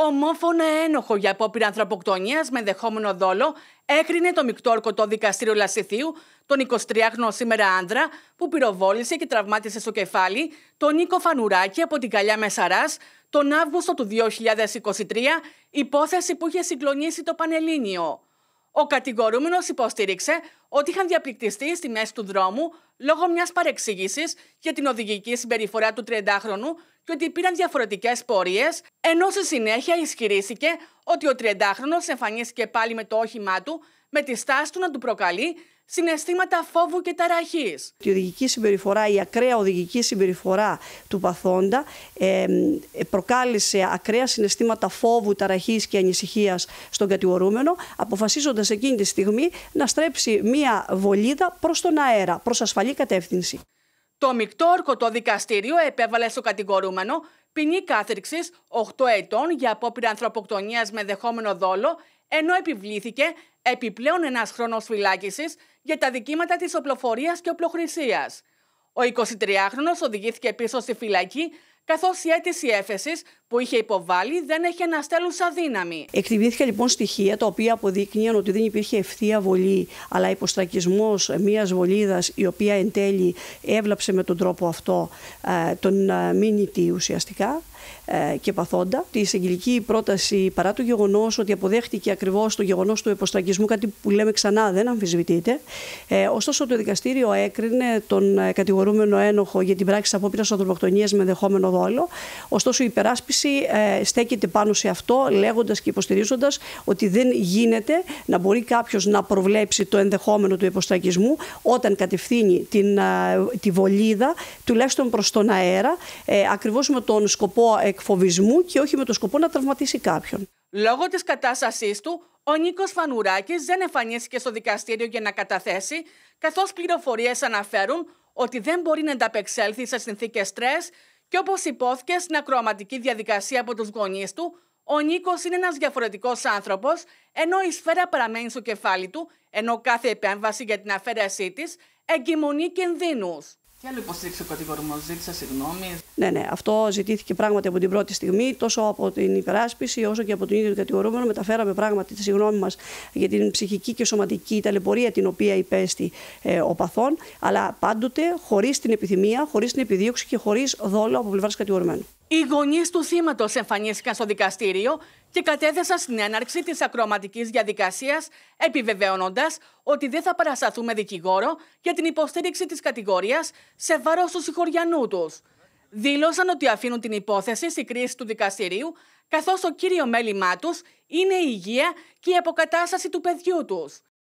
ομόφωνα ένοχο για απόπειρα ανθρωποκτονίας με ενδεχόμενο δόλο, έκρινε το Μικτόρκο το δικαστήριο Λασιθίου, τον 23χρονο σήμερα άνδρα, που πυροβόλησε και τραυμάτισε στο κεφάλι τον Νίκο Φανουράκη από την Καλιά Μεσαράς, τον Αύγουστο του 2023, υπόθεση που είχε συγκλονίσει το Πανελλήνιο. Ο κατηγορούμενος υποστήριξε ότι είχαν διαπληκτιστεί στη μέση του δρόμου λόγω μιας παρεξήγησης για την οδηγική συμπεριφορά του 30χρονου και ότι πήραν διαφορετικές πορείες, ενώ στη συνέχεια ισχυρίστηκε ότι ο 30χρονος εμφανίστηκε πάλι με το όχημά του με τη στάση του να του προκαλεί συναισθήματα φόβου και ταραχής. Η οδηγική συμπεριφορά, η ακραία οδηγική συμπεριφορά του παθόντα ε, προκάλεσε ακραία συναισθήματα φόβου, ταραχής και ανησυχίας στον κατηγορούμενο, αποφασίζοντας εκείνη τη στιγμή να στρέψει μία βολίδα προς τον αέρα, προς ασφαλή κατεύθυνση. Το Μικτόρκο το δικαστήριο επέβαλε στο κατηγορούμενο ποινή κάθριξης 8 ετών για απόπειρα ανθρωποκτονίας με δεχόμενο δόλο ενώ επιβλήθηκε επιπλέον ένας χρόνος φυλάκισης για τα δικήματα της οπλοφορίας και οπλοχρησίας. Ο 23χρονο οδηγήθηκε πίσω στη φυλακή, καθώς η αίτηση έφεσης που είχε υποβάλει δεν έχει αναστέλουσα δύναμη. Εκτιμήθηκε λοιπόν στοιχεία τα οποία αποδείκνυαν ότι δεν υπήρχε ευθεία βολή, αλλά υποστρακισμός μιας βολίδας η οποία εν τέλει έβλαψε με τον τρόπο αυτό ε, τον ε, μήνυτη ουσιαστικά. Ε, και παθόντα. Η εισαγγελική πρόταση, παρά το γεγονός ότι αποδέχτηκε ακριβώς το γεγονός του υποστραγγισμού, κάτι που λέμε ξανά δεν αμφισβητείται. Ε, ωστόσο, το δικαστήριο έκρινε τον ε, κατηγορούμενο ένοχο για την πράξη απόπειρας ανθρωποκτονίας με ενδεχόμενο δόλο. Ωστόσο, η υπεράσπιση στέκεται πάνω σε αυτό, λέγοντας και υποστηρίζοντας ότι δεν γίνεται να μπορεί κάποιος να προβλέψει το ενδεχόμενο του υποστραγγισμού όταν κατευθύνει την, τη βολίδα, τουλάχιστον προς τον αέρα, ακριβώς με τον σκοπό εκφοβισμού και όχι με το σκοπό να τραυματίσει κάποιον. Λόγω της κατάστασής του, ο Νίκος Φανουράκης δεν εμφανίστηκε στο δικαστήριο για να καταθέσει, καθώς πληροφορίες αναφέρουν ότι δεν μπορεί να ανταπεξέλθει σε συνθήκες στρες και όπως υπόθηκε στην ακροαματική διαδικασία από τους γονείς του, ο Νίκος είναι ένας διαφορετικός άνθρωπος, ενώ η σφαίρα παραμένει στο κεφάλι του, ενώ κάθε επέμβαση για την αφαίρεσή της εγκυμονεί κινδύνους. Και άλλο υποστήριξη ο κατηγορούμενο, ζήτησα, συγγνώμη. Ναι, ναι. Αυτό ζητήθηκε πράγματι από την πρώτη στιγμή, τόσο από την υπεράσπιση όσο και από τον ίδιο τον κατηγορούμενο. Μεταφέραμε πράγματι τη συγγνώμη μας για την ψυχική και σωματική ταλαιπωρία την οποία υπέστη ε, ο παθών, αλλά πάντοτε χωρίς την επιθυμία, χωρίς την επιδίωξη και χωρίς δόλο από πλευράς κατηγορουμένου. Οι γονείς του θύματος εμφανίστηκαν στο δικαστήριο και κατέθεσαν στην έναρξη της ακροματική διαδικασίας επιβεβαιώνοντας ότι δεν θα παρασταθούμε δικηγόρο για την υποστήριξη της κατηγορίας σε βάρος του συγχωριανού τους. Δήλωσαν ότι αφήνουν την υπόθεση στη κρίση του δικαστηρίου, καθώς το κύριο μέλημά τους είναι η υγεία και η αποκατάσταση του παιδιού τους.